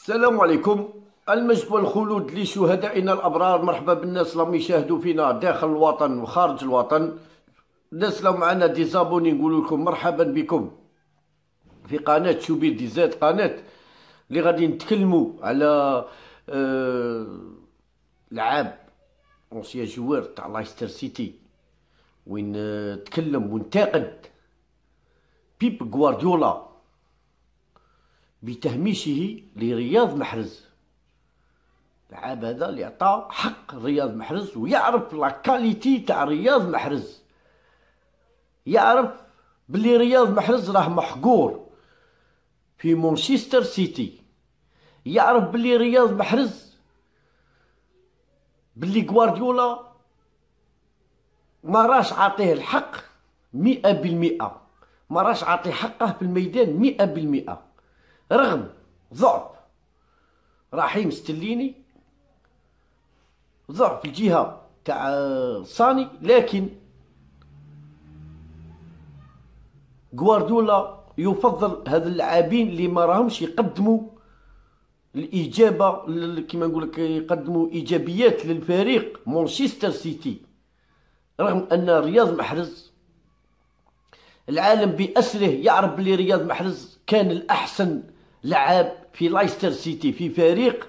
السلام عليكم المجد والخلود لشهدائنا الابرار مرحبا بالناس اللي يشاهدوا فينا داخل الوطن وخارج الوطن الناس اللي معنا ديزابوني نقول لكم مرحبا بكم في قناه شوبي دي زاد قناه اللي غادي نتكلموا على العاب آه، لعاب اونسيان جوار تاع لايستر سيتي وين آه، تكلم وانتقد بيب غوارديولا بتهميشه لرياض محرز العاب هذا اللي عطى حق رياض محرز ويعرف لا كاليتي تاع رياض محرز يعرف بلي رياض محرز راه محقور في مانشستر سيتي يعرف بلي رياض محرز بلي غوارديولا ما راش عاطيه الحق مئة بالمئة ما راش عاطيه حقه في الميدان مئة بالمئة رغم ضعف رحيم ستليني ضعف الجهه تاع صاني لكن غوارديولا يفضل هاد اللاعبين اللي ما راهمش يقدموا الاجابه كيما نقول لك يقدموا ايجابيات للفريق مانشستر سيتي رغم ان رياض محرز العالم باسره يعرف بلي رياض محرز كان الاحسن لعاب في لايستر سيتي في فريق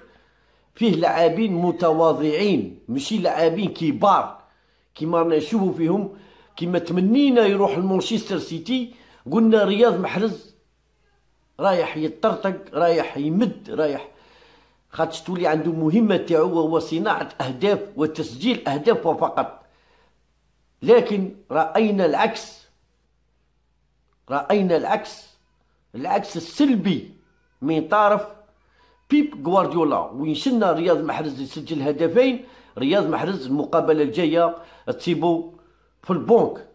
فيه لاعبين متواضعين ماشي لاعبين كبار كيما رانا نشوفوا فيهم كيما تمنينا يروح لمانشستر سيتي قلنا رياض محرز رايح يطرطق رايح يمد رايح خاطش تولي عنده مهمه تاعو وهو صناعه اهداف وتسجيل اهداف فقط لكن راينا العكس راينا العكس العكس السلبي من تعرف بيب غوارديولا وين شلنا رياض محرز يسجل هدفين رياض محرز المقابله الجايه تسيبو في البنك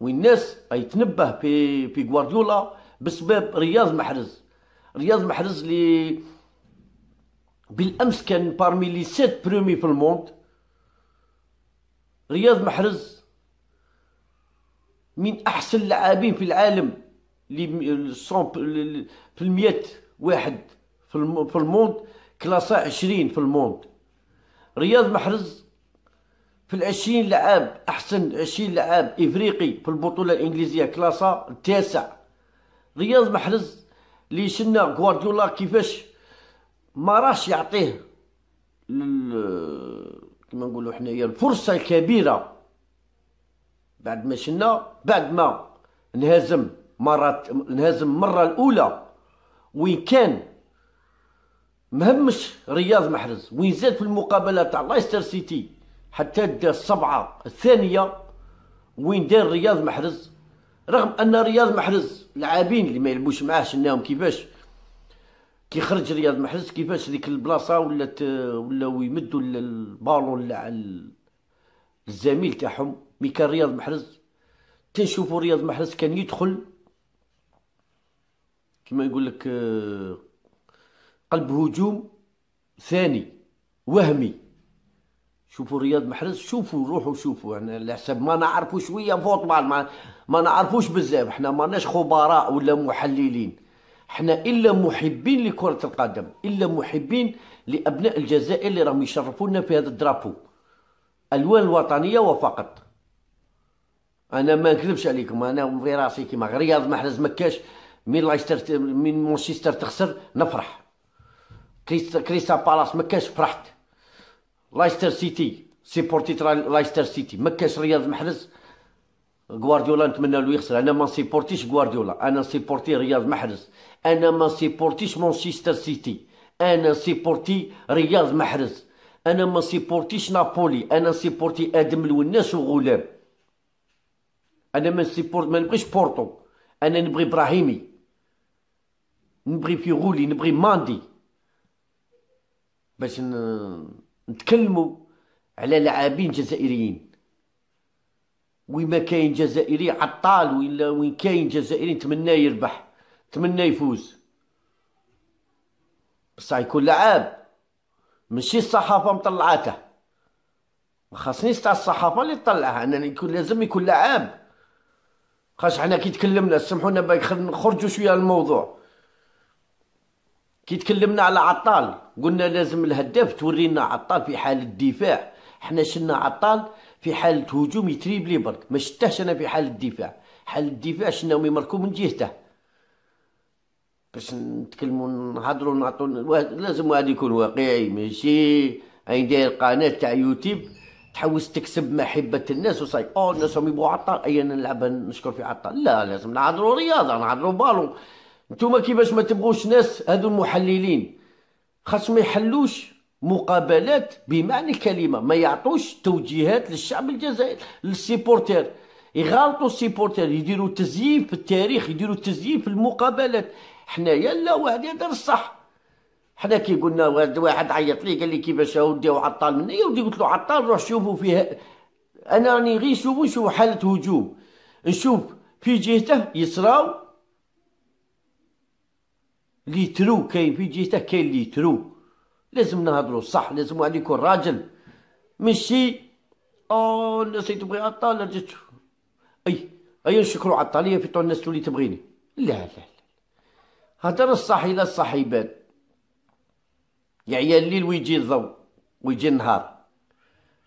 والناس يتنبه في في غوارديولا بسبب رياض محرز رياض محرز اللي بالامس كان بارمي لي سيت برومي في الموند رياض محرز من احسن اللاعبين في العالم اللي في المية واحد في الموند كلاسا عشرين في الموند رياض محرز في العشرين لعاب أحسن عشرين لعاب إفريقي في البطولة الإنجليزية كلاسا التاسع رياض محرز اللي شنا غوارديولا كيفاش ما راش يعطيه كما نقولوا حنايا الفرصة الكبيرة بعد ما شنا بعد ما انهزم مرة انهزم مرة الأولى وين كان مهمش رياض محرز وين زاد في المقابلة تاع لايستر سيتي حتى دا السبعة الثانية وين دار رياض محرز رغم أن رياض محرز لاعبين اللي ما يلعبوش معاه شناهم كيفاش كي خرج رياض محرز كيفاش ديك البلاصة ولات ولاو يمدوا البالون الزميل تاعهم كان رياض محرز تنشوفوا رياض محرز كان يدخل كما يقول لك آه، قلب هجوم ثاني وهمي شوفوا رياض محرز شوفوا روحوا شوفوا احنا على حساب ما نعرفوا شويه فوتبال ما, ما نعرفوش بزاف احنا ماناش خبراء ولا محللين احنا الا محبين لكره القدم الا محبين لابناء الجزائر اللي راهم يشرفونا في هذا الدرابو الوان الوطنيه وفقط انا ما نكذبش عليكم انا في راسي كيما رياض محرز مكاش من لايستر من مانشستر تخسر نفرح كريستا بالاس ما كانش فرحت لايستر سيتي سيبورتي ترا لايستر سيتي ما كانش رياض محرز غوارديولا نتمنى له يخسر انا ما سيبورتيش غوارديولا انا سيبورتي رياض محرز انا ما سيبورتيش مانشستر سيتي انا سيبورتي رياض محرز انا ما سيبورتيش نابولي انا سيبورتي ادم الوناس وغلام انا ما سيبورت ما نبغيش بورتو انا نبغي ابراهيمي نبغي فيغولي نبغي ماندي باش نتكلموا على لاعبين جزائريين وين ما كاين جزائري عطال ولا وين كاين جزائري نتمناه يربح نتمناه يفوز بصح يكون لعاب ماشي الصحافه مطلعاته ما خاصنيش تاع الصحافه اللي تطلعها انا يكون لازم يكون لعاب خاش حنا كي تكلمنا سمحونا باك نخرجوا شويه الموضوع كي تكلمنا على عطال قلنا لازم الهداف تورينا عطال في حالة دفاع حنا شلنا عطال في حالة هجوم يتريبلي برك ما شتهش انا في حالة دفاع حالة دفاع شناهم يمركو من جهته باش نتكلموا نهضروا نعطوا لازم واحد يكون واقعي ماشي هاي داير قناه تاع يوتيوب تحوس تكسب محبه الناس وصاي او الناس هم يبغوا عطال اي انا نلعب نشكر في عطال لا لازم نهضرو رياضه نهضرو بالون نتوما كيفاش ما تبغوش ناس هذو المحللين خاص ما يحلوش مقابلات بمعنى الكلمه ما يعطوش توجيهات للشعب الجزائري للسيبورتير يغالطوا السيبورتير يديروا تزييف في التاريخ يديروا تزييف في المقابلات حنايا لا واحد يهضر الصح حنا كي قلنا واحد عيط لي قال لي كيفاش اودي وعطال من يا ودي قلت له عطال روح شوفوا فيها انا راني غير شوفوا شوفوا حاله هجوم نشوف في جهته يسراو ليترو كاين في جيته كاين ليترو لازم نهضروا صح لازم واحد يكون راجل ماشي او آه، الناس تبغي عطال جاتو اي اي نشكروا عطاليه في طول الناس تولي تبغيني لا لا لا هضر الصح الى الصح يبان يا عيال الليل ويجي الضو ويجي النهار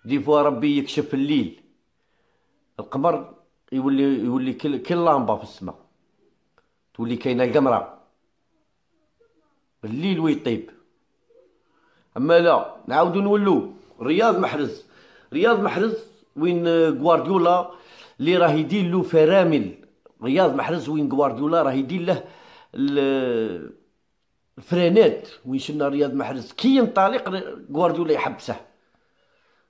دي فوا ربي يكشف الليل القمر يولي يولي كل, كل في السماء تولي كاينه القمره الليل ويطيب اما لا نعاودو نولو رياض محرز رياض محرز وين غوارديولا اللي راه يدير له فرامل رياض محرز وين غوارديولا راه يدير له الفرانات وين شنا رياض محرز كي ينطلق غوارديولا يحبسه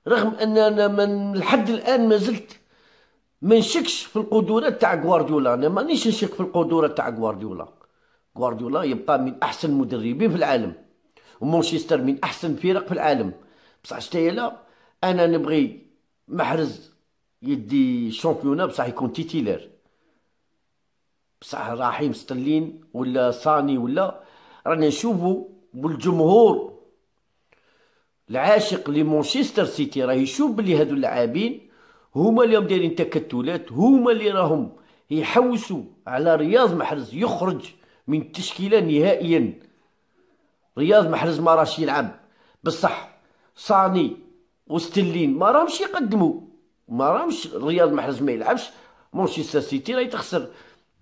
رغم ان انا من لحد الان ما زلت ما نشكش في القدرات تاع غوارديولا انا مانيش نشك في القدرات تاع غوارديولا غوارديولا يبقى من احسن المدربين في العالم ومانشستر من احسن الفرق في العالم بصح لا انا نبغي محرز يدي الشامبيونا بصح يكون تيتيلير بصح رحيم ستلين ولا صاني ولا رانا نشوفو بالجمهور العاشق لمانشستر سيتي راه يشوف بلي هادو اللاعبين هما اللي راهم دايرين تكتلات هما اللي راهم يحوسوا على رياض محرز يخرج من التشكيله نهائيا رياض محرز ما راهش يلعب بصح صاني وستلين ما راهمش يقدموا ما راهمش رياض محرز ما يلعبش مانشستر سيتي راهي تخسر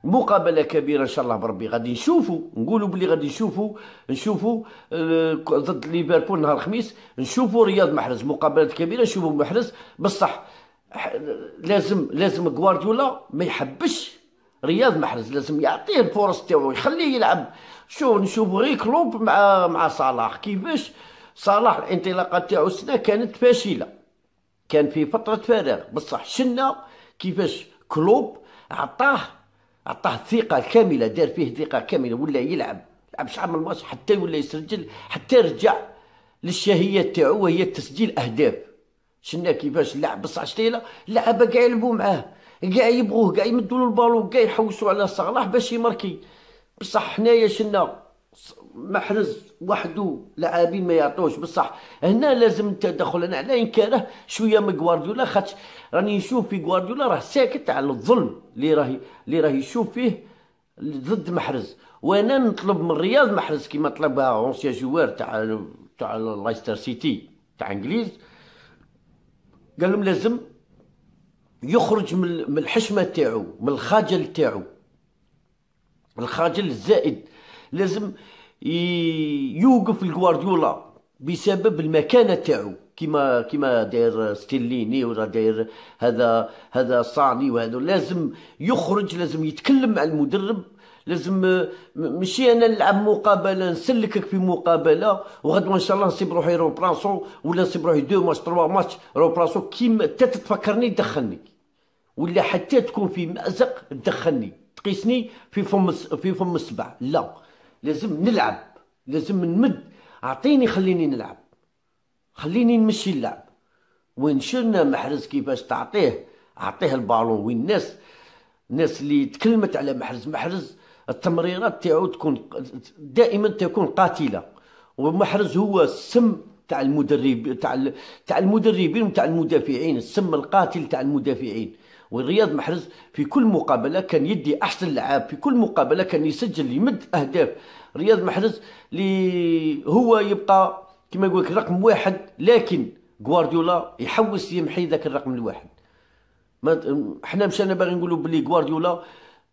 مقابله كبيره ان شاء الله بربي غادي نشوفوا نقولوا بلي غادي نشوفوا نشوفوا آه، ضد ليفربول نهار الخميس نشوفوا رياض محرز مقابله كبيره نشوفوا محرز بصح لازم لازم غوارديولا ما يحبش رياض محرز لازم يعطيه الفرص تاعو يخليه يلعب شو نشوف غير كلوب مع مع صلاح كيفاش صلاح الانطلاقه تاعو السنه كانت فاشله كان في فتره فراغ بصح شنا كيفاش كلوب عطاه عطاه ثقه كامله دار فيه ثقه كامله ولا يلعب لعب شحال من ماتش حتى ولا يسجل حتى رجع للشهيه تاعو وهي تسجيل اهداف شنا كيفاش لعب بصح شتيله لعبه كاع يلعبوا معاه كاع يبغوه كاع يمدوا له البالون كاع يحوسوا على صلاح باش يماركي بصح حنايا شنا محرز وحده لاعبين ما يعطوش بصح هنا لازم التدخل انا على انكاره شويه من غوارديولا خاطش راني نشوف في غوارديولا راه ساكت على الظلم اللي راهي اللي راهي يشوف فيه ضد محرز وانا نطلب من رياض محرز كما طلبها اونسيا جوار تاع تاع لايستر سيتي تاع انجليز قال لهم لازم يخرج من الحشمه تاعو من الخجل تاعو الخجل الزائد لازم يوقف الغوارديولا بسبب المكانه تاعو كما كما داير ستيليني ولا داير هذا هذا صاني وهذا لازم يخرج لازم يتكلم مع المدرب لازم ماشي انا نلعب مقابله نسلكك في مقابله وغدوه ان شاء الله نصيب روحي روبراسو ولا نصيب روحي دو ماتش تروا ماتش روبراسو كيما انت تدخلني دخلني ولا حتى تكون في مأزق تدخلني تقيسني في فم في فم السبع لا لازم نلعب لازم نمد اعطيني خليني نلعب خليني نمشي اللعب وين شلنا محرز كيفاش تعطيه اعطيه البالون وين الناس الناس اللي تكلمت على محرز محرز التمريرات تاعو تكون دائما تكون قاتله ومحرز هو السم تاع المدرب تاع تاع المدربين وتاع المدافعين السم القاتل تاع المدافعين ورياض محرز في كل مقابله كان يدي احسن لعاب في كل مقابله كان يسجل يمد اهداف رياض محرز اللي هو يبقى كما يقول رقم واحد لكن غوارديولا يحوس يمحي ذاك الرقم الواحد ما حنا مشانا باغي نقولوا بلي غوارديولا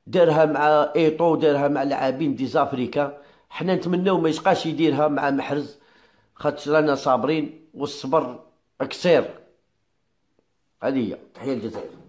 دارها مع ايتو دارها مع لاعبين دي زافريكا حنا نتمناو ما يبقاش يديرها مع محرز خاطر رانا صابرين والصبر كسير هذه هي تحيه الجزائر